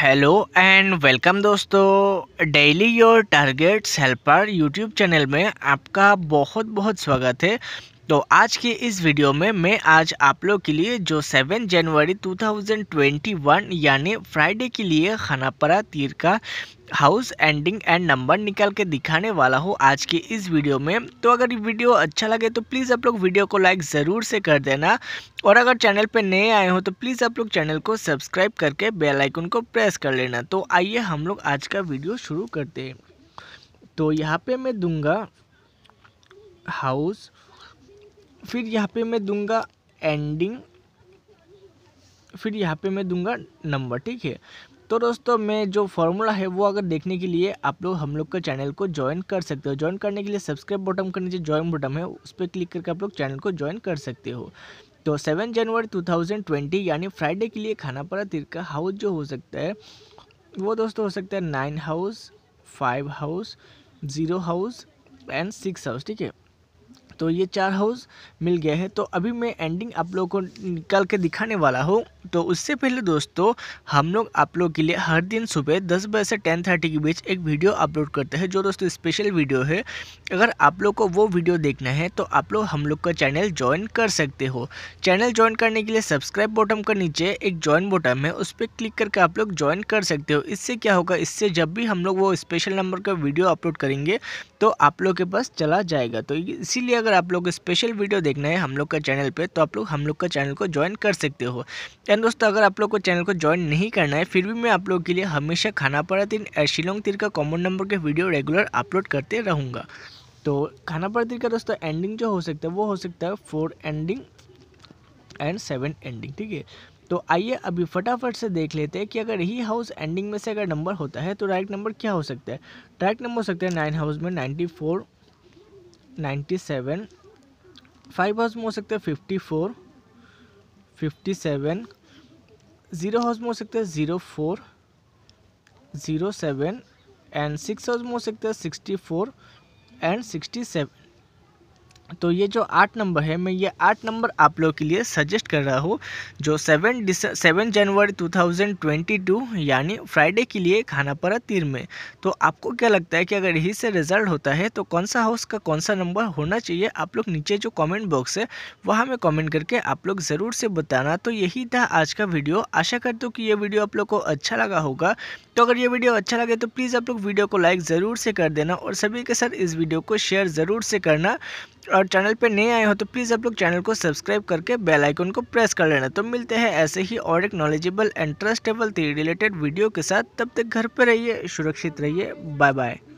hello and welcome दोस्तों daily your targets helper YouTube channel में आपका बहुत बहुत स्वागत है तो आज के इस वीडियो में मैं आज आप लोग के लिए जो 7 जनवरी 2021 यानी फ्राइडे के लिए खानापरा तीर का हाउस एंडिंग एंड नंबर निकाल के दिखाने वाला हूँ आज की इस वीडियो में तो अगर ये वीडियो अच्छा लगे तो प्लीज़ आप लोग वीडियो को लाइक ज़रूर से कर देना और अगर चैनल पे नए आए हो तो प्लीज़ आप लोग चैनल को सब्सक्राइब करके बेल आइकन को प्रेस कर लेना तो आइए हम लोग आज का वीडियो शुरू करते हैं तो यहाँ पर मैं दूंगा हाउस फिर यहाँ पे मैं दूंगा एंडिंग फिर यहाँ पे मैं दूंगा नंबर ठीक है तो दोस्तों मैं जो फॉर्मूला है वो अगर देखने के लिए आप लोग हम लोग के चैनल को ज्वाइन कर सकते हो ज्वाइन करने के लिए सब्सक्राइब बटन का नीचे ज्वाइन बटन है उस पर क्लिक करके आप लोग चैनल को ज्वाइन कर सकते हो तो सेवन जनवरी टू थाउजेंड ट्वेंटी यानी फ्राइडे के लिए खाना पड़ा तिर का हाउस जो हो सकता है वो दोस्तों हो सकता है nine house five house zero house and six house ठीक है तो ये चार हाउस मिल गया है तो अभी मैं एंडिंग आप लोगों को निकाल के दिखाने वाला हूँ तो उससे पहले दोस्तों हम लोग आप लोग के लिए हर दिन सुबह दस बजे से टेन थर्टी के बीच एक वीडियो अपलोड करते हैं जो दोस्तों स्पेशल वीडियो है अगर आप लोग को वो वीडियो देखना है तो आप लोग हम लोग का चैनल ज्वाइन कर सकते हो चैनल ज्वाइन करने के लिए सब्सक्राइब बटन के नीचे एक ज्वाइन बटन है उस पर क्लिक करके आप लोग ज्वाइन कर सकते हो इससे क्या होगा इससे जब भी हम लोग वो स्पेशल नंबर का वीडियो अपलोड करेंगे तो आप लोग के पास चला जाएगा तो इसीलिए अगर आप लोग स्पेशल वीडियो देखना है हम लोग का चैनल पर तो आप लोग हम लोग का चैनल को ज्वाइन कर सकते हो एंड दोस्तों अगर आप लोग को चैनल को ज्वाइन नहीं करना है फिर भी मैं आप लोग के लिए हमेशा खाना पड़ा तीन शिलोंग तीर का कॉमन नंबर के वीडियो रेगुलर अपलोड करते रहूँगा तो खाना पड़ा तीर का दोस्तों एंडिंग जो हो सकता है वो हो सकता है four ending and seven ending ठीक है तो आइए अभी फटाफट से देख लेते हैं कि अगर ही हाउस एंडिंग में से अगर नंबर होता है तो डायरेक्ट नंबर क्या हो सकता है डायरेक्ट नंबर हो सकता है नाइन हाउस में ninety four ninety seven five house में हो सकता है fifty four fifty seven zero house में हो सकता है zero four zero seven and six house में हो सकता है sixty four and sixty seven तो ये जो आठ नंबर है मैं ये आठ नंबर आप लोग के लिए सजेस्ट कर रहा हूँ जो सेवन डिस सेवन जनवरी 2022 यानी फ्राइडे के लिए खाना पड़ा तीर में तो आपको क्या लगता है कि अगर यही से रिजल्ट होता है तो कौन सा हाउस का कौन सा नंबर होना चाहिए आप लोग नीचे जो कमेंट बॉक्स है वहाँ में कमेंट करके आप लोग ज़रूर से बताना तो यही था आज का वीडियो आशा करता हूँ कि ये वीडियो आप लोग को अच्छा लगा होगा तो अगर ये वीडियो अच्छा लगे तो प्लीज़ आप लोग वीडियो को लाइक ज़रूर से कर देना और सभी के साथ इस वीडियो को शेयर ज़रूर से करना और चैनल पे नए आए हो तो प्लीज़ आप लोग चैनल को सब्सक्राइब करके बेल आइकन को प्रेस कर लेना तो मिलते हैं ऐसे ही और एक नॉलेजेबल एंड ट्रस्टेबल थी रिलेटेड वीडियो के साथ तब तक घर पर रहिए सुरक्षित रहिए बाय बाय